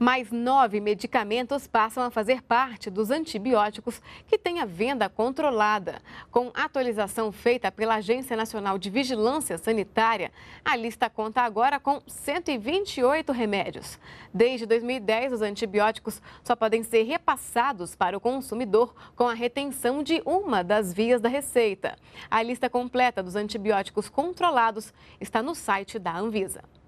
mais nove medicamentos passam a fazer parte dos antibióticos que têm a venda controlada. Com atualização feita pela Agência Nacional de Vigilância Sanitária, a lista conta agora com 128 remédios. Desde 2010, os antibióticos só podem ser repassados para o consumidor com a retenção de uma das vias da receita. A lista completa dos antibióticos controlados está no site da Anvisa.